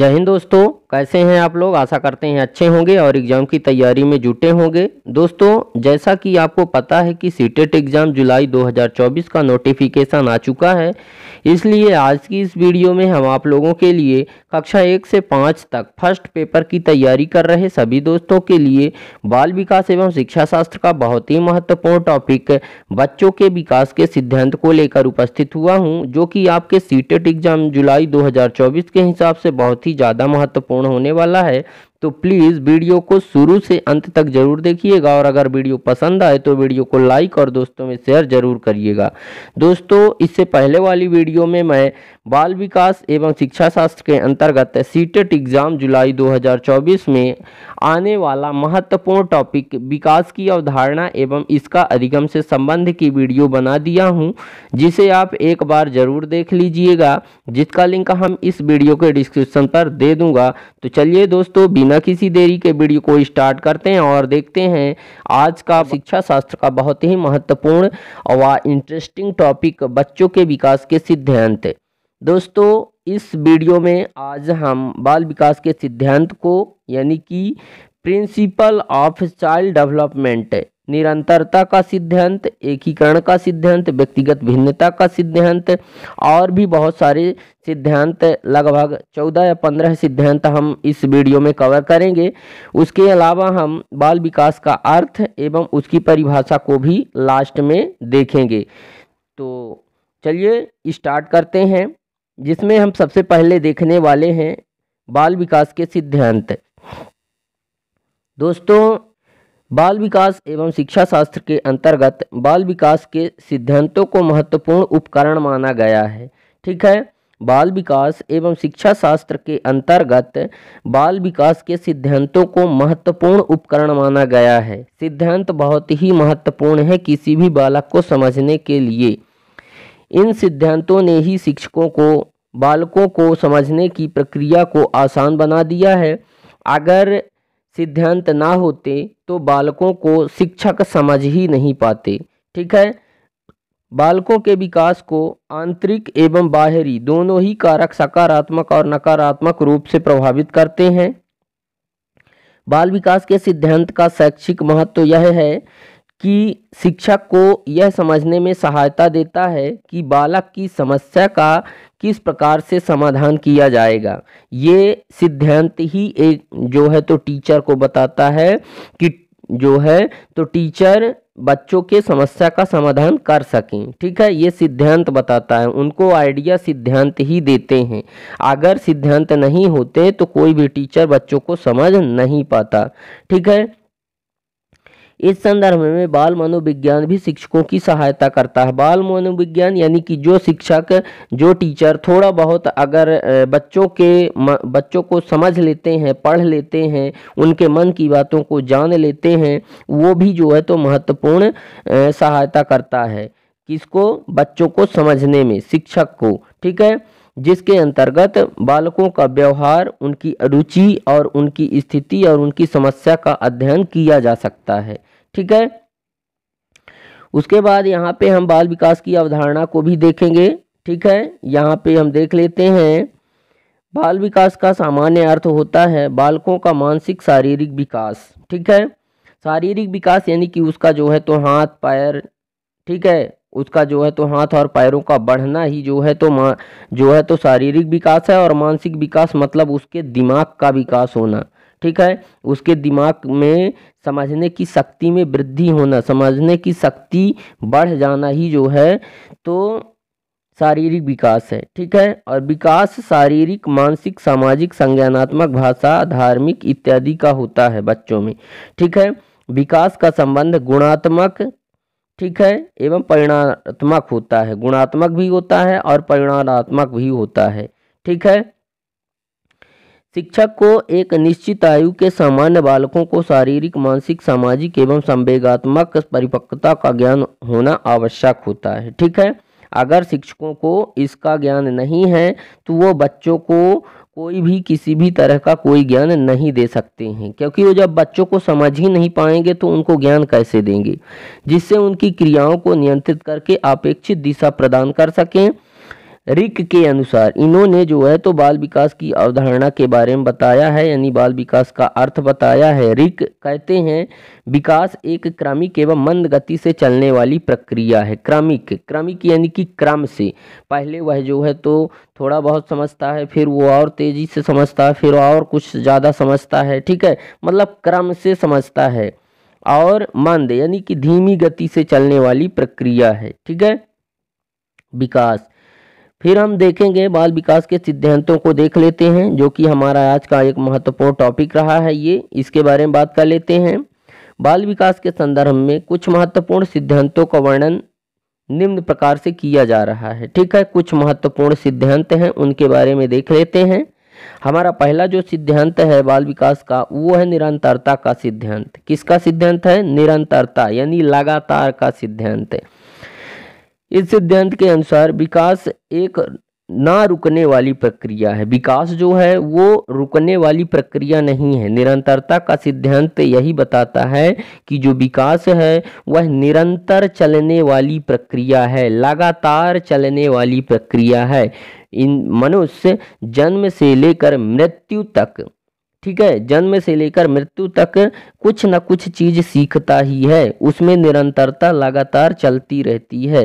जय हिंद दोस्तों कैसे हैं आप लोग आशा करते हैं अच्छे होंगे और एग्ज़ाम की तैयारी में जुटे होंगे दोस्तों जैसा कि आपको पता है कि सीटेट e एग्ज़ाम जुलाई 2024 का नोटिफिकेशन आ चुका है इसलिए आज की इस वीडियो में हम आप लोगों के लिए कक्षा एक से पाँच तक फर्स्ट पेपर की तैयारी कर रहे सभी दोस्तों के लिए बाल विकास एवं शिक्षा शास्त्र का बहुत ही महत्वपूर्ण टॉपिक बच्चों के विकास के सिद्धांत को लेकर उपस्थित हुआ हूँ जो कि आपके सीटेट e एग्ज़ाम जुलाई दो के हिसाब से बहुत ही ज़्यादा महत्वपूर्ण श्रवण होने वाला है तो प्लीज़ वीडियो को शुरू से अंत तक जरूर देखिएगा और अगर वीडियो पसंद आए तो वीडियो को लाइक और दोस्तों में शेयर जरूर करिएगा दोस्तों इससे पहले वाली वीडियो में मैं बाल विकास एवं शिक्षा शास्त्र के अंतर्गत सीटेट एग्ज़ाम जुलाई 2024 में आने वाला महत्वपूर्ण टॉपिक विकास की अवधारणा एवं इसका अधिगम से संबंध की वीडियो बना दिया हूँ जिसे आप एक बार ज़रूर देख लीजिएगा जिसका लिंक हम इस वीडियो के डिस्क्रिप्शन पर दे दूंगा तो चलिए दोस्तों बिना किसी देरी के वीडियो को स्टार्ट करते हैं और देखते हैं आज का शिक्षा शास्त्र का बहुत ही महत्वपूर्ण व इंटरेस्टिंग टॉपिक बच्चों के विकास के सिद्धांत दोस्तों इस वीडियो में आज हम बाल विकास के सिद्धांत को यानी कि प्रिंसिपल ऑफ चाइल्ड डेवलपमेंट निरंतरता का सिद्धांत एकीकरण का सिद्धांत व्यक्तिगत भिन्नता का सिद्धांत और भी बहुत सारे सिद्धांत लगभग चौदह या पंद्रह सिद्धांत हम इस वीडियो में कवर करेंगे उसके अलावा हम बाल विकास का अर्थ एवं उसकी परिभाषा को भी लास्ट में देखेंगे तो चलिए स्टार्ट करते हैं जिसमें हम सबसे पहले देखने वाले हैं बाल विकास के सिद्धांत दोस्तों बाल विकास एवं शिक्षा शास्त्र के अंतर्गत बाल विकास के सिद्धांतों को महत्वपूर्ण उपकरण माना गया है ठीक है बाल विकास एवं शिक्षा शास्त्र के अंतर्गत बाल विकास के सिद्धांतों को महत्वपूर्ण उपकरण माना गया है सिद्धांत बहुत ही महत्वपूर्ण है किसी भी बालक को समझने के लिए इन सिद्धांतों ने ही शिक्षकों को बालकों को समझने की प्रक्रिया को आसान बना दिया है अगर सिद्धांत ना होते तो बालकों को शिक्षक समझ ही नहीं पाते ठीक है बालकों के विकास को आंतरिक एवं बाहरी दोनों ही कारक सकारात्मक और नकारात्मक रूप से प्रभावित करते हैं बाल विकास के सिद्धांत का शैक्षिक महत्व तो यह है कि शिक्षक को यह समझने में सहायता देता है कि बालक की समस्या का किस प्रकार से समाधान किया जाएगा ये सिद्धांत ही एक जो है तो टीचर को बताता है कि जो है तो टीचर बच्चों के समस्या का समाधान कर सकें ठीक है ये सिद्धांत बताता है उनको आइडिया सिद्धांत ही देते हैं अगर सिद्धांत नहीं होते तो कोई भी टीचर बच्चों को समझ नहीं पाता ठीक है इस संदर्भ में बाल मनोविज्ञान भी शिक्षकों की सहायता करता है बाल मनोविज्ञान यानी कि जो शिक्षक जो टीचर थोड़ा बहुत अगर बच्चों के बच्चों को समझ लेते हैं पढ़ लेते हैं उनके मन की बातों को जान लेते हैं वो भी जो है तो महत्वपूर्ण सहायता करता है किसको बच्चों को समझने में शिक्षक को ठीक है जिसके अंतर्गत बालकों का व्यवहार उनकी रुचि और उनकी स्थिति और उनकी समस्या का अध्ययन किया जा सकता है ठीक है उसके बाद यहाँ पे हम बाल विकास की अवधारणा को भी देखेंगे ठीक है यहाँ पे हम देख लेते हैं बाल विकास का सामान्य अर्थ होता है बालकों का मानसिक शारीरिक विकास ठीक है शारीरिक विकास यानी कि उसका जो है तो हाथ पैर ठीक है उसका जो है तो हाथ और पैरों का बढ़ना ही जो है तो माँ जो है तो शारीरिक विकास है और मानसिक विकास मतलब उसके दिमाग का विकास होना ठीक है उसके दिमाग में समझने की शक्ति में वृद्धि होना समझने की शक्ति बढ़ जाना ही जो है तो शारीरिक विकास है ठीक है और विकास शारीरिक मानसिक सामाजिक संज्ञानात्मक भाषा धार्मिक इत्यादि का होता है बच्चों में ठीक है विकास का संबंध गुणात्मक ठीक है एवं परिणात्मक होता है गुणात्मक भी होता है और परिणामात्मक भी होता है ठीक है शिक्षक को एक निश्चित आयु के सामान्य बालकों को शारीरिक मानसिक सामाजिक एवं संवेगात्मक परिपक्वता का ज्ञान होना आवश्यक होता है ठीक है अगर शिक्षकों को इसका ज्ञान नहीं है तो वो बच्चों को कोई भी किसी भी तरह का कोई ज्ञान नहीं दे सकते हैं क्योंकि वो जब बच्चों को समझ ही नहीं पाएंगे तो उनको ज्ञान कैसे देंगे जिससे उनकी क्रियाओं को नियंत्रित करके अपेक्षित दिशा प्रदान कर सकें रिक के अनुसार इन्होंने जो है तो बाल विकास की अवधारणा के बारे में बताया है यानी बाल विकास का अर्थ बताया है रिक कहते हैं विकास एक क्रमिक एवं मंद गति से चलने वाली प्रक्रिया है क्रमिक क्रमिक यानी कि क्रम से पहले वह जो है तो थोड़ा बहुत समझता है फिर वो और तेज़ी से समझता है फिर और कुछ ज़्यादा समझता है ठीक है मतलब क्रम से समझता है और मंद यानी कि धीमी गति से चलने वाली प्रक्रिया है ठीक है विकास फिर हम देखेंगे बाल विकास के सिद्धांतों को देख लेते हैं जो कि हमारा आज का एक महत्वपूर्ण टॉपिक रहा है ये इसके बारे में बात कर लेते हैं बाल विकास के संदर्भ में कुछ महत्वपूर्ण सिद्धांतों का वर्णन निम्न प्रकार से किया जा रहा है ठीक है कुछ महत्वपूर्ण सिद्धांत हैं उनके बारे में देख लेते हैं हमारा पहला जो सिद्धांत है बाल विकास का वो है निरंतरता का सिद्धांत किसका सिद्धांत है निरंतरता यानी लगातार का सिद्धांत है इस सिद्धांत के अनुसार विकास एक ना रुकने वाली प्रक्रिया है विकास जो है वो रुकने वाली प्रक्रिया नहीं है निरंतरता का सिद्धांत यही बताता है कि जो विकास है वह निरंतर चलने वाली प्रक्रिया है लगातार चलने वाली प्रक्रिया है इन मनुष्य जन्म से लेकर मृत्यु तक ठीक है जन्म से लेकर मृत्यु तक कुछ ना कुछ चीज सीखता ही है उसमें निरंतरता लगातार चलती रहती है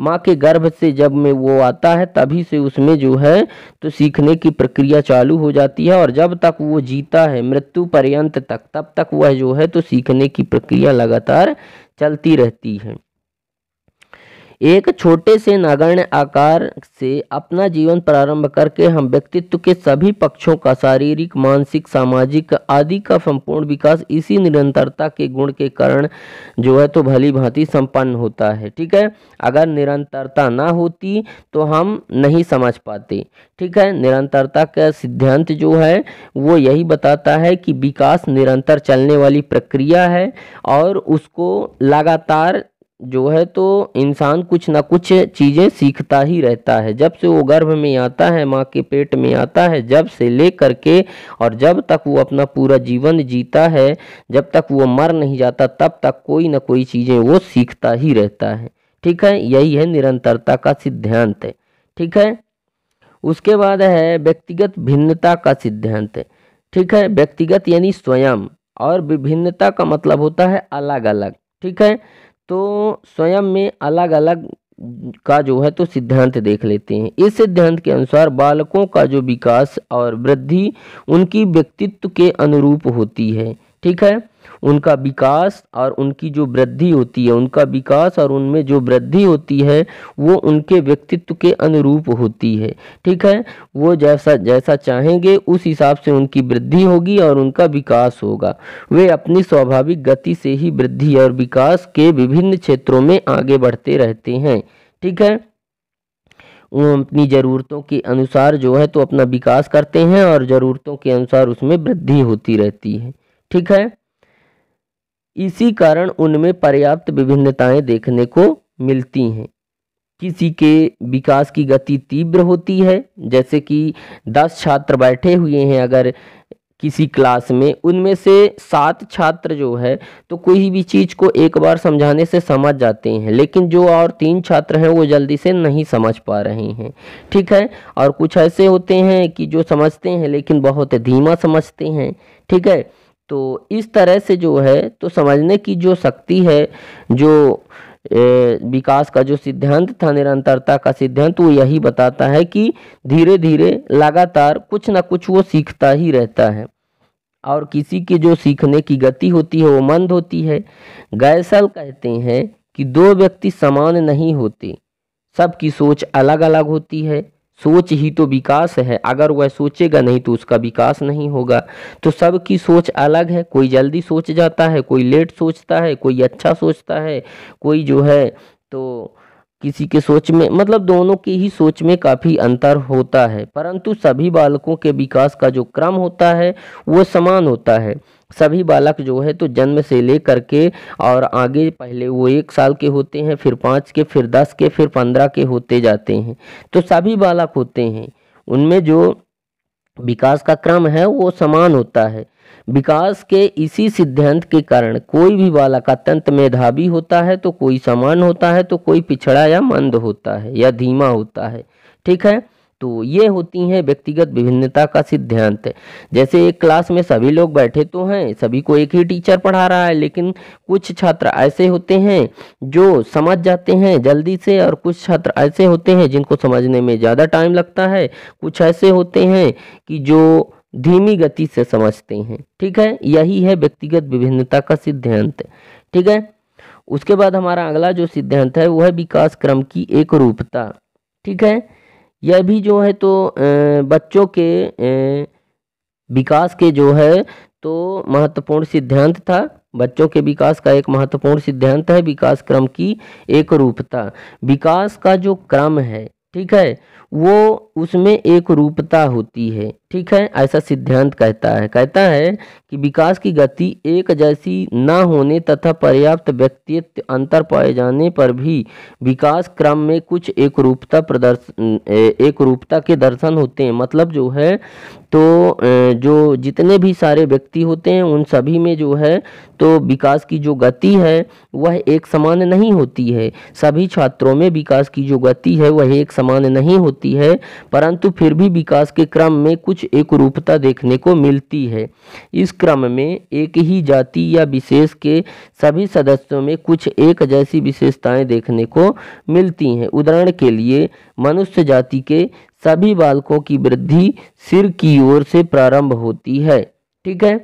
माँ के गर्भ से जब में वो आता है तभी से उसमें जो है तो सीखने की प्रक्रिया चालू हो जाती है और जब तक वो जीता है मृत्यु पर्यंत तक तब तक वह जो है तो सीखने की प्रक्रिया लगातार चलती रहती है एक छोटे से नगण्य आकार से अपना जीवन प्रारंभ करके हम व्यक्तित्व के सभी पक्षों का शारीरिक मानसिक सामाजिक आदि का संपूर्ण विकास इसी निरंतरता के गुण के कारण जो है तो भली भांति संपन्न होता है ठीक है अगर निरंतरता ना होती तो हम नहीं समझ पाते ठीक है निरंतरता का सिद्धांत जो है वो यही बताता है कि विकास निरंतर चलने वाली प्रक्रिया है और उसको लगातार जो है तो इंसान कुछ ना कुछ चीज़ें सीखता ही रहता है जब से वो गर्भ में आता है माँ के पेट में आता है जब से ले करके और जब तक वो अपना पूरा जीवन जीता है जब तक वो मर नहीं जाता तब तक कोई ना कोई चीज़ें वो सीखता ही रहता है ठीक है यही है निरंतरता का सिद्धांत ठीक है उसके बाद है व्यक्तिगत भिन्नता का सिद्धांत ठीक है व्यक्तिगत यानी स्वयं और विभिन्नता का मतलब होता है अलग अलग ठीक है तो स्वयं में अलग अलग का जो है तो सिद्धांत देख लेते हैं इस सिद्धांत के अनुसार बालकों का जो विकास और वृद्धि उनकी व्यक्तित्व के अनुरूप होती है ठीक है उनका विकास और उनकी जो वृद्धि होती है उनका विकास और उनमें जो वृद्धि होती है वो उनके व्यक्तित्व के अनुरूप होती है ठीक है वो जैसा जैसा चाहेंगे उस हिसाब से उनकी वृद्धि होगी और उनका विकास होगा वे अपनी स्वाभाविक गति से ही वृद्धि और विकास के विभिन्न क्षेत्रों में आगे बढ़ते रहते हैं ठीक है वो अपनी ज़रूरतों के अनुसार जो है तो अपना विकास करते हैं और ज़रूरतों के अनुसार उसमें वृद्धि होती रहती है ठीक है इसी कारण उनमें पर्याप्त विभिन्नताएं देखने को मिलती हैं किसी के विकास की गति तीव्र होती है जैसे कि दस छात्र बैठे हुए हैं अगर किसी क्लास में उनमें से सात छात्र जो है तो कोई भी चीज़ को एक बार समझाने से समझ जाते हैं लेकिन जो और तीन छात्र हैं वो जल्दी से नहीं समझ पा रहे हैं ठीक है और कुछ ऐसे होते हैं कि जो समझते हैं लेकिन बहुत धीमा समझते हैं ठीक है तो इस तरह से जो है तो समझने की जो शक्ति है जो विकास का जो सिद्धांत था निरंतरता का सिद्धांत वो यही बताता है कि धीरे धीरे लगातार कुछ ना कुछ वो सीखता ही रहता है और किसी की जो सीखने की गति होती है वो मंद होती है गैसल कहते हैं कि दो व्यक्ति समान नहीं होते सबकी सोच अलग अलग होती है सोच ही तो विकास है अगर वह सोचेगा नहीं तो उसका विकास नहीं होगा तो सबकी सोच अलग है कोई जल्दी सोच जाता है कोई लेट सोचता है कोई अच्छा सोचता है कोई जो है तो किसी के सोच में मतलब दोनों की ही सोच में काफ़ी अंतर होता है परंतु सभी बालकों के विकास का जो क्रम होता है वो समान होता है सभी बालक जो है तो जन्म से ले करके और आगे पहले वो एक साल के होते हैं फिर पाँच के फिर दस के फिर पंद्रह के होते जाते हैं तो सभी बालक होते हैं उनमें जो विकास का क्रम है वो समान होता है विकास के इसी सिद्धांत के कारण कोई भी बालक अत्यंत मेधावी होता है तो कोई समान होता है तो कोई पिछड़ा या मंद होता है या धीमा होता है ठीक है तो ये होती हैं व्यक्तिगत विभिन्नता का सिद्धांत जैसे एक क्लास में सभी लोग बैठे तो हैं सभी को एक ही टीचर पढ़ा रहा है लेकिन कुछ छात्र ऐसे होते हैं जो समझ जाते हैं जल्दी से और कुछ छात्र ऐसे होते हैं जिनको समझने में ज़्यादा टाइम लगता है कुछ ऐसे होते हैं कि जो धीमी गति से समझते हैं ठीक है यही है व्यक्तिगत विभिन्नता का सिद्धांत ठीक है उसके बाद हमारा अगला जो सिद्धांत है वो है विकास क्रम की एक रूपता ठीक है यह भी जो है तो बच्चों के विकास के जो है तो महत्वपूर्ण सिद्धांत था बच्चों के विकास का एक महत्वपूर्ण सिद्धांत है विकास क्रम की एक रूपता विकास का जो क्रम है ठीक है वो उसमें एक रूपता होती है ठीक है ऐसा सिद्धांत कहता है कहता है कि विकास की गति एक जैसी न होने तथा पर्याप्त व्यक्तित्व अंतर पाए जाने पर भी विकास क्रम में कुछ एक रूपता प्रदर्शन एक रूपता के दर्शन होते हैं मतलब जो है तो जो जितने भी सारे व्यक्ति होते हैं उन सभी में जो है तो विकास की जो गति है वह एक समान नहीं होती है सभी छात्रों में विकास की जो गति है वह एक समान नहीं होती है परंतु फिर भी विकास के क्रम में कुछ कुछ एक रूपता देखने को मिलती है इस क्रम में एक ही जाति या विशेष के सभी सदस्यों में कुछ एक जैसी विशेषताएं देखने को मिलती हैं उदाहरण के लिए मनुष्य जाति के सभी बालकों की वृद्धि सिर की ओर से प्रारंभ होती है ठीक है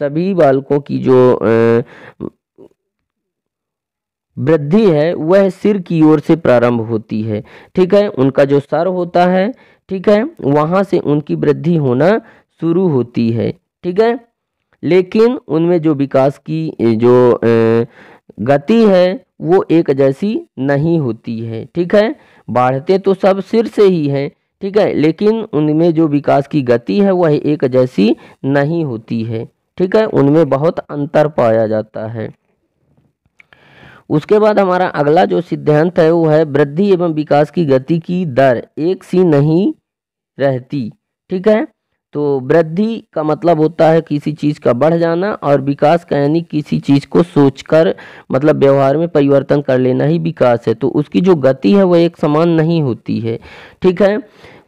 सभी बालकों की जो वृद्धि है वह सिर की ओर से प्रारंभ होती है ठीक है उनका जो सर होता है ठीक है वहाँ से उनकी वृद्धि होना शुरू होती है ठीक है लेकिन उनमें जो विकास की जो गति है वो एक जैसी नहीं होती है ठीक है बढ़ते तो सब सिर से ही हैं ठीक है लेकिन उनमें जो विकास की गति है वह एक जैसी नहीं होती है ठीक है उनमें बहुत अंतर पाया जाता है उसके बाद हमारा अगला जो सिद्धांत है वो है वृद्धि एवं विकास की गति की दर एक सी नहीं रहती ठीक है तो वृद्धि का मतलब होता है किसी चीज़ का बढ़ जाना और विकास का यानी किसी चीज़ को सोचकर मतलब व्यवहार में परिवर्तन कर लेना ही विकास है तो उसकी जो गति है वह एक समान नहीं होती है ठीक है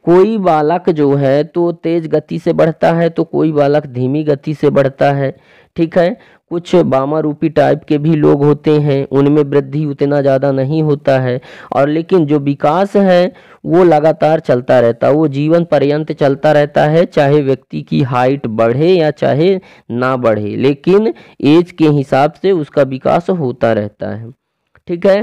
कोई बालक जो है तो तेज गति से बढ़ता है तो कोई बालक धीमी गति से बढ़ता है ठीक है कुछ बामा रूपी टाइप के भी लोग होते हैं उनमें वृद्धि उतना ज़्यादा नहीं होता है और लेकिन जो विकास है वो लगातार चलता रहता है वो जीवन पर्यंत चलता रहता है चाहे व्यक्ति की हाइट बढ़े या चाहे ना बढ़े लेकिन एज के हिसाब से उसका विकास होता रहता है ठीक है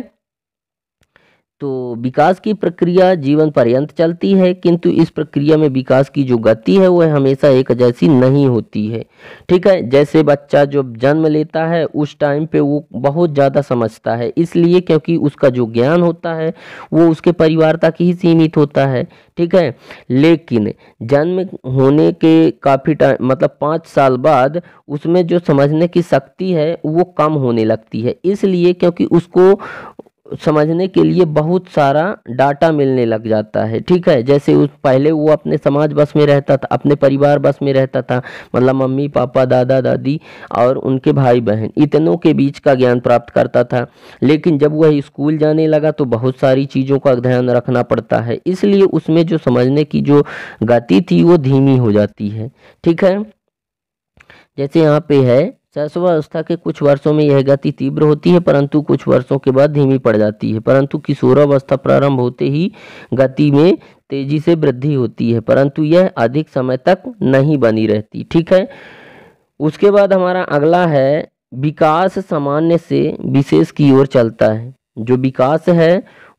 तो विकास की प्रक्रिया जीवन पर्यंत चलती है किंतु इस प्रक्रिया में विकास की जो गति है वह हमेशा एक जैसी नहीं होती है ठीक है जैसे बच्चा जब जन्म लेता है उस टाइम पे वो बहुत ज़्यादा समझता है इसलिए क्योंकि उसका जो ज्ञान होता है वो उसके परिवार तक ही सीमित होता है ठीक है लेकिन जन्म होने के काफ़ी टाइम मतलब पाँच साल बाद उसमें जो समझने की शक्ति है वो कम होने लगती है इसलिए क्योंकि उसको समझने के लिए बहुत सारा डाटा मिलने लग जाता है ठीक है जैसे उस पहले वो अपने समाज बस में रहता था अपने परिवार बस में रहता था मतलब मम्मी पापा दादा दादी और उनके भाई बहन इतनों के बीच का ज्ञान प्राप्त करता था लेकिन जब वह स्कूल जाने लगा तो बहुत सारी चीज़ों का ध्यान रखना पड़ता है इसलिए उसमें जो समझने की जो गति थी वो धीमी हो जाती है ठीक है जैसे यहाँ पे है शैशवावस्था के कुछ वर्षों में यह गति तीव्र होती है परंतु कुछ वर्षों के बाद धीमी पड़ जाती है परंतु किशोरावस्था प्रारंभ होते ही गति में तेजी से वृद्धि होती है परंतु यह अधिक समय तक नहीं बनी रहती ठीक है उसके बाद हमारा अगला है विकास सामान्य से विशेष की ओर चलता है जो विकास है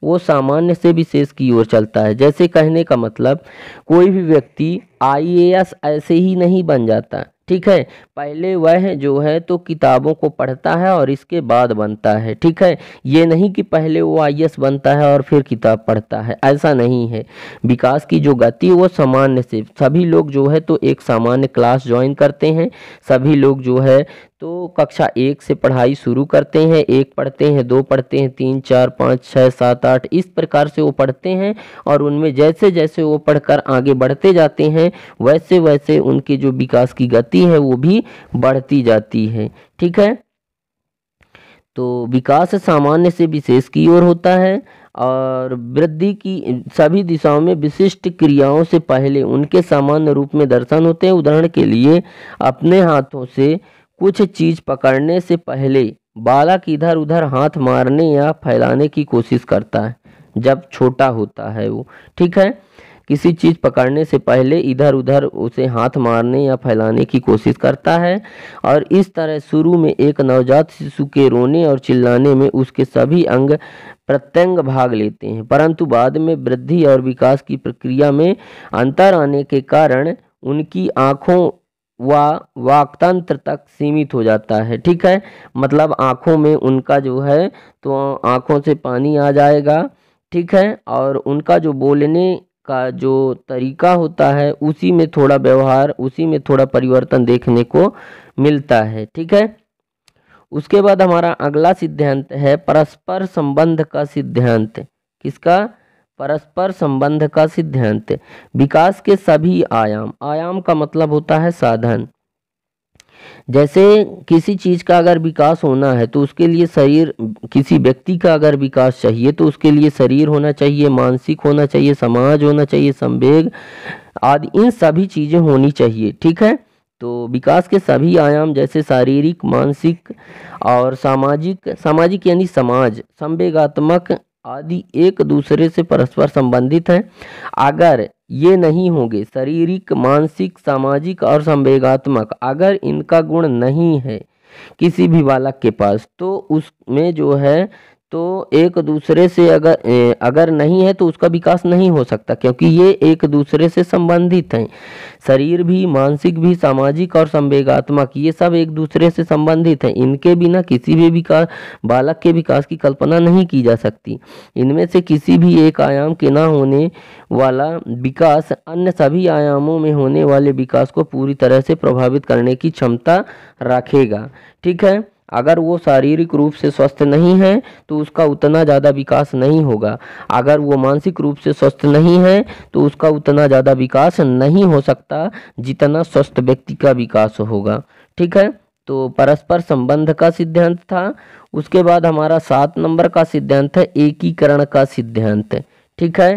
वो सामान्य से विशेष की ओर चलता है जैसे कहने का मतलब कोई भी व्यक्ति आई ऐसे ही नहीं बन जाता ठीक है पहले वह जो है तो किताबों को पढ़ता है और इसके बाद बनता है ठीक है ये नहीं कि पहले वो आई बनता है और फिर किताब पढ़ता है ऐसा नहीं है विकास की जो गति वो सामान्य से सभी लोग जो है तो एक सामान्य क्लास ज्वाइन करते हैं सभी लोग जो है तो कक्षा एक से पढ़ाई शुरू करते हैं एक पढ़ते हैं दो पढ़ते हैं तीन चार पाँच छः सात आठ इस प्रकार से वो पढ़ते हैं और उनमें जैसे जैसे वो पढ़कर आगे बढ़ते जाते हैं वैसे वैसे उनके जो विकास की गति है वो भी बढ़ती जाती है ठीक है तो विकास सामान्य से विशेष की ओर होता है और वृद्धि की सभी दिशाओं में विशिष्ट क्रियाओं से पहले उनके सामान्य रूप में दर्शन होते हैं उदाहरण के लिए अपने हाथों से कुछ चीज पकड़ने से पहले बालक इधर उधर हाथ मारने या फैलाने की कोशिश करता है जब छोटा होता है वो ठीक है किसी चीज़ पकड़ने से पहले इधर उधर उसे हाथ मारने या फैलाने की कोशिश करता है और इस तरह शुरू में एक नवजात शिशु के रोने और चिल्लाने में उसके सभी अंग प्रत्यंग भाग लेते हैं परंतु बाद में वृद्धि और विकास की प्रक्रिया में अंतर आने के कारण उनकी आँखों वा वाक्तंत्र तक सीमित हो जाता है ठीक है मतलब आँखों में उनका जो है तो आँखों से पानी आ जाएगा ठीक है और उनका जो बोलने का जो तरीका होता है उसी में थोड़ा व्यवहार उसी में थोड़ा परिवर्तन देखने को मिलता है ठीक है उसके बाद हमारा अगला सिद्धांत है परस्पर संबंध का सिद्धांत किसका परस्पर संबंध का सिद्धांत विकास के सभी आयाम आयाम का मतलब होता है साधन जैसे किसी चीज़ का अगर विकास होना है तो उसके लिए शरीर किसी व्यक्ति का अगर विकास चाहिए तो उसके लिए शरीर होना चाहिए मानसिक होना चाहिए समाज होना चाहिए संवेग आदि इन सभी चीज़ें होनी चाहिए ठीक है तो विकास के सभी आयाम जैसे शारीरिक मानसिक और सामाजिक सामाजिक यानी समाज संवेगात्मक आदि एक दूसरे से परस्पर संबंधित हैं अगर ये नहीं होंगे शारीरिक मानसिक सामाजिक और संवेगात्मक अगर इनका गुण नहीं है किसी भी बालक के पास तो उसमें जो है तो एक दूसरे से अगर अगर नहीं है तो उसका विकास नहीं हो सकता क्योंकि ये एक दूसरे से संबंधित हैं शरीर भी मानसिक भी सामाजिक और संवेगात्मक ये सब एक दूसरे से संबंधित हैं इनके बिना किसी भी विकास बालक के विकास की कल्पना नहीं की जा सकती इनमें से किसी भी एक आयाम के ना होने वाला विकास अन्य सभी आयामों में होने वाले विकास को पूरी तरह से प्रभावित करने की क्षमता रखेगा ठीक है अगर वो शारीरिक रूप से स्वस्थ नहीं है तो उसका उतना ज़्यादा विकास नहीं होगा अगर वो मानसिक रूप से स्वस्थ नहीं है तो उसका उतना ज़्यादा विकास नहीं हो सकता जितना स्वस्थ व्यक्ति का विकास होगा ठीक है तो परस्पर संबंध का सिद्धांत था उसके बाद हमारा सात नंबर का सिद्धांत है एकीकरण का सिद्धांत ठीक है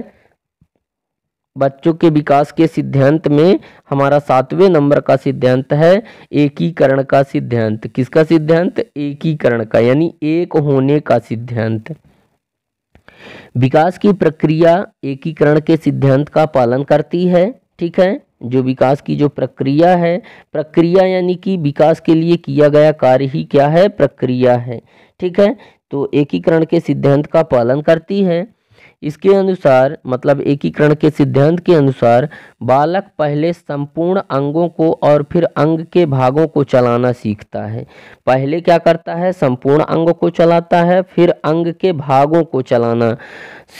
बच्चों के विकास के सिद्धांत में हमारा सातवें नंबर का सिद्धांत है एकीकरण का सिद्धांत किसका सिद्धांत एकीकरण का यानी एक होने का सिद्धांत विकास की प्रक्रिया एकीकरण के सिद्धांत का पालन करती है ठीक है जो विकास की जो प्रक्रिया है प्रक्रिया यानी कि विकास के लिए किया गया कार्य ही क्या है प्रक्रिया है ठीक है तो एकीकरण के सिद्धांत का पालन करती है इसके अनुसार मतलब एकीकरण के सिद्धांत के अनुसार बालक पहले संपूर्ण अंगों को और फिर अंग के भागों को चलाना सीखता है पहले क्या करता है संपूर्ण अंगों को चलाता है फिर अंग के भागों को चलाना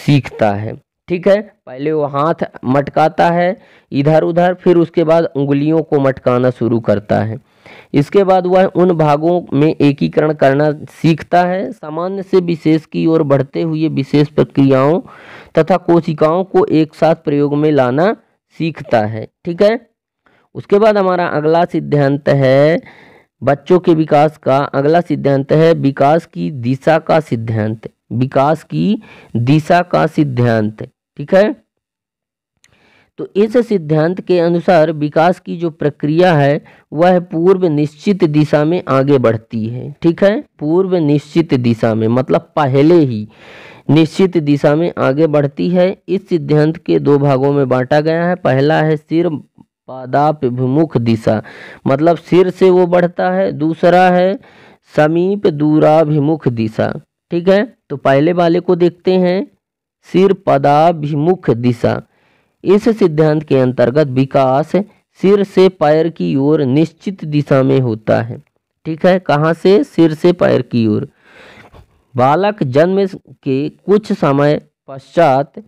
सीखता है ठीक है पहले वो हाथ मटकाता है इधर उधर फिर उसके बाद उंगलियों को मटकाना शुरू करता है इसके बाद वह उन भागों में एकीकरण करना सीखता है सामान्य से विशेष की ओर बढ़ते हुए विशेष प्रक्रियाओं तथा कोशिकाओं को एक साथ प्रयोग में लाना सीखता है ठीक है उसके बाद हमारा अगला सिद्धांत है बच्चों के विकास का अगला सिद्धांत है विकास की दिशा का सिद्धांत विकास की दिशा का सिद्धांत ठीक है तो इस सिद्धांत के अनुसार विकास की जो प्रक्रिया है वह पूर्व निश्चित दिशा में आगे बढ़ती है ठीक है पूर्व निश्चित दिशा में मतलब पहले ही निश्चित दिशा में आगे बढ़ती है इस सिद्धांत के दो भागों में बांटा गया है पहला है सिर पादाभिमुख दिशा मतलब सिर से वो बढ़ता है दूसरा है समीप दूराभिमुख दिशा ठीक है तो पहले वाले को देखते हैं सिर पदाभिमुख दिशा इस सिद्धांत के अंतर्गत विकास सिर से पैर की ओर निश्चित दिशा में होता है ठीक है कहाँ से सिर से पैर की ओर बालक जन्म के कुछ समय पश्चात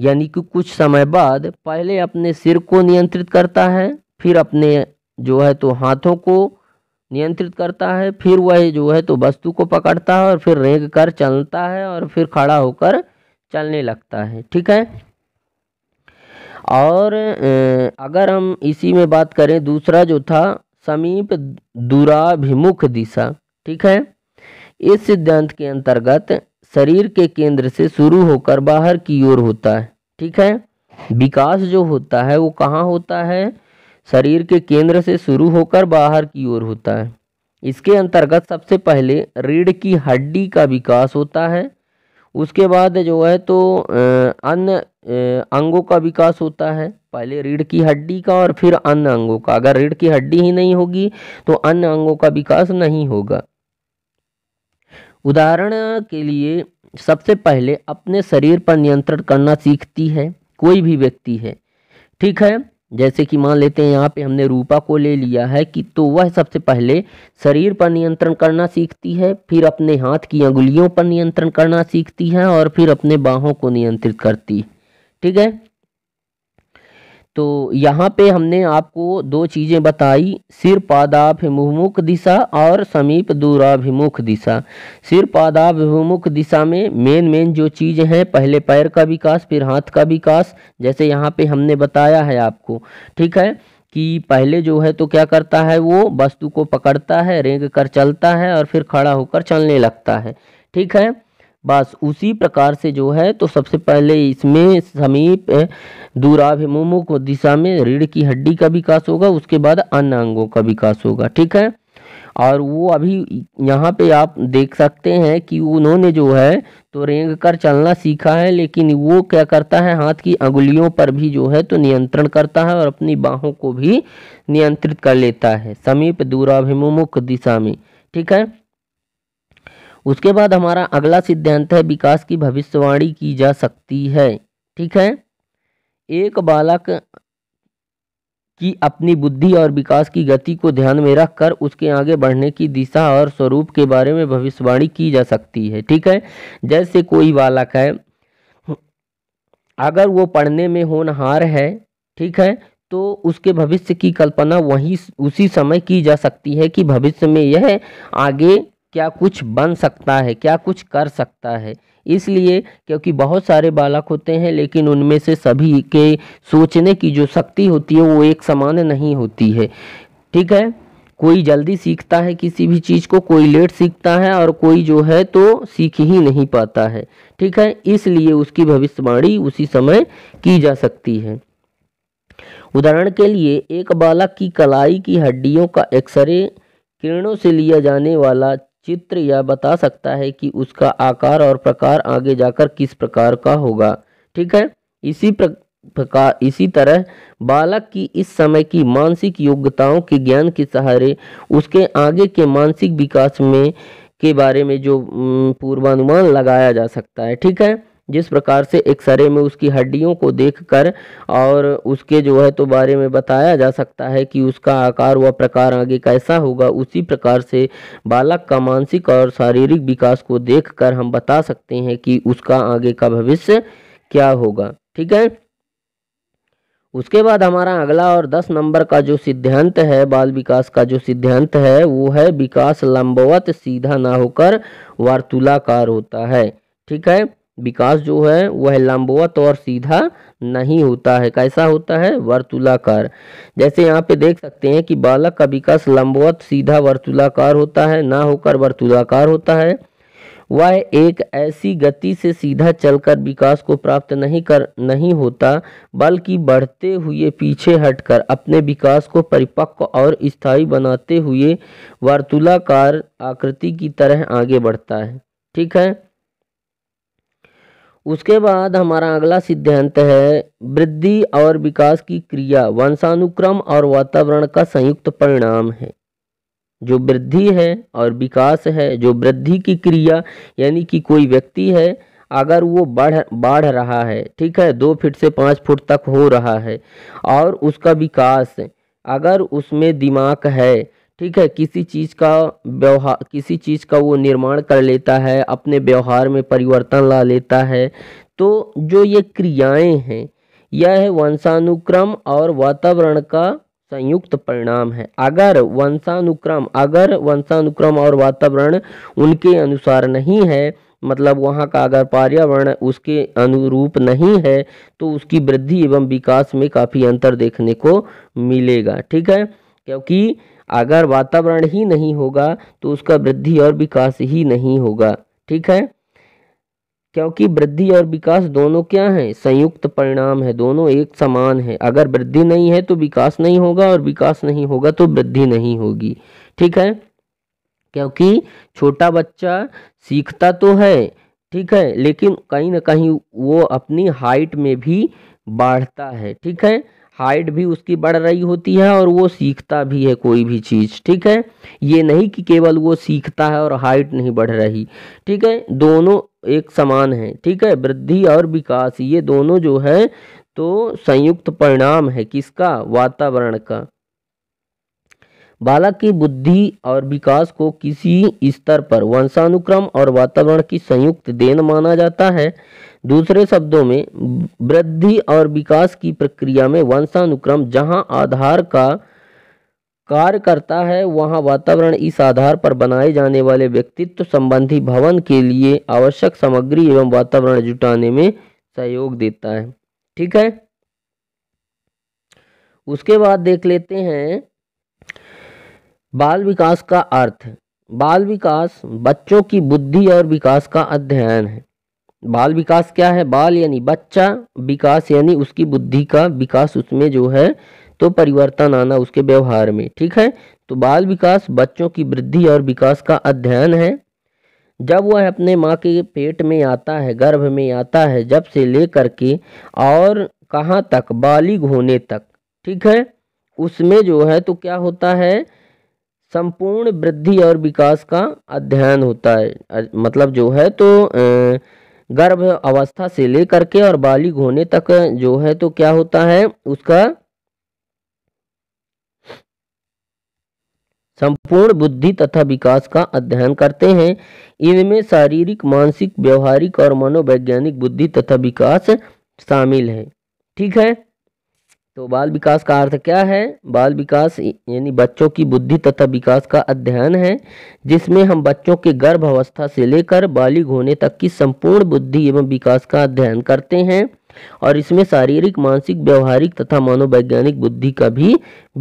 यानी कि कुछ समय बाद पहले अपने सिर को नियंत्रित करता है फिर अपने जो है तो हाथों को नियंत्रित करता है फिर वह जो है तो वस्तु को पकड़ता है और फिर रेंग कर चलता है और फिर खड़ा होकर चलने लगता है ठीक है और अगर हम इसी में बात करें दूसरा जो था समीप दुराभिमुख दिशा ठीक है इस सिद्धांत के अंतर्गत शरीर के केंद्र से शुरू होकर बाहर की ओर होता है ठीक है विकास जो होता है वो कहाँ होता है शरीर के केंद्र से शुरू होकर बाहर की ओर होता है इसके अंतर्गत सबसे पहले रीढ़ की हड्डी का विकास होता है उसके बाद जो है तो अन्य अंगों का विकास होता है पहले रीढ़ की हड्डी का और फिर अन्य अंगों का अगर रीढ़ की हड्डी ही नहीं होगी तो अन्य अंगों का विकास नहीं होगा उदाहरण के लिए सबसे पहले अपने शरीर पर नियंत्रण करना सीखती है कोई भी व्यक्ति है ठीक है जैसे कि मान लेते हैं यहाँ पे हमने रूपा को ले लिया है कि तो वह सबसे पहले शरीर पर नियंत्रण करना सीखती है फिर अपने हाथ की अंगुलियों पर नियंत्रण करना सीखती है और फिर अपने बाहों को नियंत्रित करती ठीक है तो यहाँ पे हमने आपको दो चीज़ें बताई सिर पादाभिमुख दिशा और समीप दूराभिमुख दिशा सिर पादाभिमुख दिशा में मेन मेन जो चीज़ हैं पहले पैर का विकास फिर हाथ का विकास जैसे यहाँ पे हमने बताया है आपको ठीक है कि पहले जो है तो क्या करता है वो वस्तु को पकड़ता है रेंग कर चलता है और फिर खड़ा होकर चलने लगता है ठीक है बस उसी प्रकार से जो है तो सबसे पहले इसमें समीप दूराभिमुख को दिशा में रीढ़ की हड्डी का विकास होगा उसके बाद अन्य अंगों का विकास होगा ठीक है और वो अभी यहाँ पे आप देख सकते हैं कि उन्होंने जो है तो रेंग कर चलना सीखा है लेकिन वो क्या करता है हाथ की अंगुलियों पर भी जो है तो नियंत्रण करता है और अपनी बाहों को भी नियंत्रित कर लेता है समीप दूराभिमुख दिशा में ठीक है उसके बाद हमारा अगला सिद्धांत है विकास की भविष्यवाणी की जा सकती है ठीक है एक बालक की अपनी बुद्धि और विकास की गति को ध्यान में रखकर उसके आगे बढ़ने की दिशा और स्वरूप के बारे में भविष्यवाणी की जा सकती है ठीक है जैसे कोई बालक है अगर वो पढ़ने में होनहार है ठीक है तो उसके भविष्य की कल्पना वहीं उसी समय की जा सकती है कि भविष्य में यह आगे क्या कुछ बन सकता है क्या कुछ कर सकता है इसलिए क्योंकि बहुत सारे बालक होते हैं लेकिन उनमें से सभी के सोचने की जो शक्ति होती है वो एक समान नहीं होती है ठीक है कोई जल्दी सीखता है किसी भी चीज़ को कोई लेट सीखता है और कोई जो है तो सीख ही नहीं पाता है ठीक है इसलिए उसकी भविष्यवाणी उसी समय की जा सकती है उदाहरण के लिए एक बालक की कलाई की हड्डियों का एक्सरे किरणों से लिया जाने वाला चित्र या बता सकता है कि उसका आकार और प्रकार आगे जाकर किस प्रकार का होगा ठीक है इसी प्रकार इसी तरह बालक की इस समय की मानसिक योग्यताओं के ज्ञान के सहारे उसके आगे के मानसिक विकास में के बारे में जो पूर्वानुमान लगाया जा सकता है ठीक है जिस प्रकार से एक्सरे में उसकी हड्डियों को देखकर और उसके जो है तो बारे में बताया जा सकता है कि उसका आकार व प्रकार आगे कैसा होगा उसी प्रकार से बालक का मानसिक और शारीरिक विकास को देखकर हम बता सकते हैं कि उसका आगे का भविष्य क्या होगा ठीक है उसके बाद हमारा अगला और दस नंबर का जो सिद्धांत है बाल विकास का जो सिद्धांत है वो है विकास लंबवत सीधा ना होकर वार्तूलाकार होता है ठीक है विकास जो है वह लंबवत और सीधा नहीं होता है कैसा होता है वर्तुलाकार जैसे यहाँ पे देख सकते हैं कि बालक का विकास लंबवत सीधा वर्तुलाकार होता है ना होकर वर्तुलाकार होता है वह एक ऐसी गति से सीधा चलकर विकास को प्राप्त नहीं कर नहीं होता बल्कि बढ़ते हुए पीछे हटकर अपने विकास को परिपक्व और स्थायी बनाते हुए वर्तुलाकार आकृति की तरह आगे बढ़ता है ठीक है उसके बाद हमारा अगला सिद्धांत है वृद्धि और विकास की क्रिया वंशानुक्रम और वातावरण का संयुक्त परिणाम है जो वृद्धि है और विकास है जो वृद्धि की क्रिया यानी कि कोई व्यक्ति है अगर वो बढ़ बढ़ रहा है ठीक है दो फीट से पाँच फुट तक हो रहा है और उसका विकास अगर उसमें दिमाग है ठीक है किसी चीज़ का व्यवहार किसी चीज़ का वो निर्माण कर लेता है अपने व्यवहार में परिवर्तन ला लेता है तो जो ये क्रियाएं हैं यह है वंशानुक्रम और वातावरण का संयुक्त परिणाम है अगर वंशानुक्रम अगर वंशानुक्रम और वातावरण उनके अनुसार नहीं है मतलब वहाँ का अगर पर्यावरण उसके अनुरूप नहीं है तो उसकी वृद्धि एवं विकास में काफ़ी अंतर देखने को मिलेगा ठीक है क्योंकि अगर वातावरण ही नहीं होगा तो उसका वृद्धि और विकास ही नहीं होगा ठीक है क्योंकि वृद्धि और विकास दोनों क्या हैं संयुक्त परिणाम है दोनों एक समान है अगर वृद्धि नहीं है तो विकास नहीं होगा और विकास नहीं होगा तो वृद्धि नहीं होगी ठीक है क्योंकि छोटा बच्चा सीखता तो है ठीक है लेकिन कहीं ना कहीं वो अपनी हाइट में भी बढ़ता है ठीक है हाइट भी उसकी बढ़ रही होती है और वो सीखता भी है कोई भी चीज़ ठीक है ये नहीं कि केवल वो सीखता है और हाइट नहीं बढ़ रही ठीक है दोनों एक समान है ठीक है वृद्धि और विकास ये दोनों जो है तो संयुक्त परिणाम है किसका वातावरण का बालक की बुद्धि और विकास को किसी स्तर पर वंशानुक्रम और वातावरण की संयुक्त देन माना जाता है दूसरे शब्दों में वृद्धि और विकास की प्रक्रिया में वंशानुक्रम जहां आधार का कार्य करता है वहां वातावरण इस आधार पर बनाए जाने वाले व्यक्तित्व संबंधी भवन के लिए आवश्यक सामग्री एवं वातावरण जुटाने में सहयोग देता है ठीक है उसके बाद देख लेते हैं बाल विकास का अर्थ बाल विकास बच्चों की बुद्धि और विकास का अध्ययन है बाल विकास क्या है बाल यानी बच्चा विकास यानी उसकी बुद्धि का विकास उसमें जो है तो परिवर्तन आना उसके व्यवहार में ठीक है तो बाल विकास बच्चों की वृद्धि और विकास का अध्ययन है जब वह अपने माँ के पेट में आता है गर्भ में आता है जब से लेकर के और कहाँ तक बालिग होने तक ठीक है उसमें जो है तो क्या होता है संपूर्ण वृद्धि और विकास का अध्ययन होता है मतलब जो है तो आ, गर्भ अवस्था से लेकर के और बालिग होने तक जो है तो क्या होता है उसका संपूर्ण बुद्धि तथा विकास का अध्ययन करते हैं इनमें शारीरिक मानसिक व्यवहारिक और मनोवैज्ञानिक बुद्धि तथा विकास शामिल है ठीक है तो बाल विकास का अर्थ क्या है बाल विकास यानी बच्चों की बुद्धि तथा विकास का अध्ययन है जिसमें हम बच्चों के गर्भ अवस्था से लेकर बालिग होने तक की संपूर्ण बुद्धि एवं विकास का अध्ययन करते हैं और इसमें शारीरिक मानसिक व्यवहारिक तथा मनोवैज्ञानिक बुद्धि का भी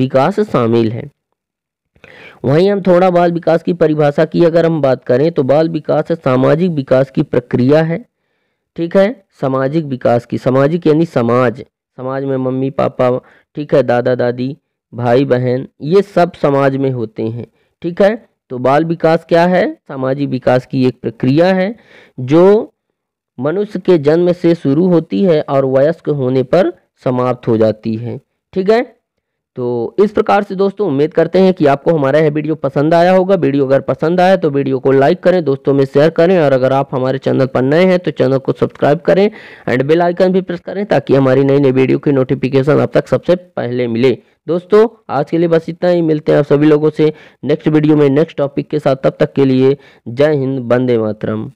विकास शामिल है वहीं हम थोड़ा बाल विकास की परिभाषा की अगर हम बात करें तो बाल विकास सामाजिक विकास की प्रक्रिया है ठीक है सामाजिक विकास की सामाजिक यानी समाज समाज में मम्मी पापा ठीक है दादा दादी भाई बहन ये सब समाज में होते हैं ठीक है तो बाल विकास क्या है सामाजिक विकास की एक प्रक्रिया है जो मनुष्य के जन्म से शुरू होती है और वयस्क होने पर समाप्त हो जाती है ठीक है तो इस प्रकार से दोस्तों उम्मीद करते हैं कि आपको हमारा यह वीडियो पसंद आया होगा वीडियो अगर पसंद आया तो वीडियो को लाइक करें दोस्तों में शेयर करें और अगर आप हमारे चैनल पर नए हैं तो चैनल को सब्सक्राइब करें एंड बेल आइकन भी प्रेस करें ताकि हमारी नई नई वीडियो की नोटिफिकेशन आप तक सबसे पहले मिले दोस्तों आज के लिए बस इतना ही मिलते हैं आप सभी लोगों से नेक्स्ट वीडियो में नेक्स्ट टॉपिक के साथ तब तक के लिए जय हिंद बंदे मातरम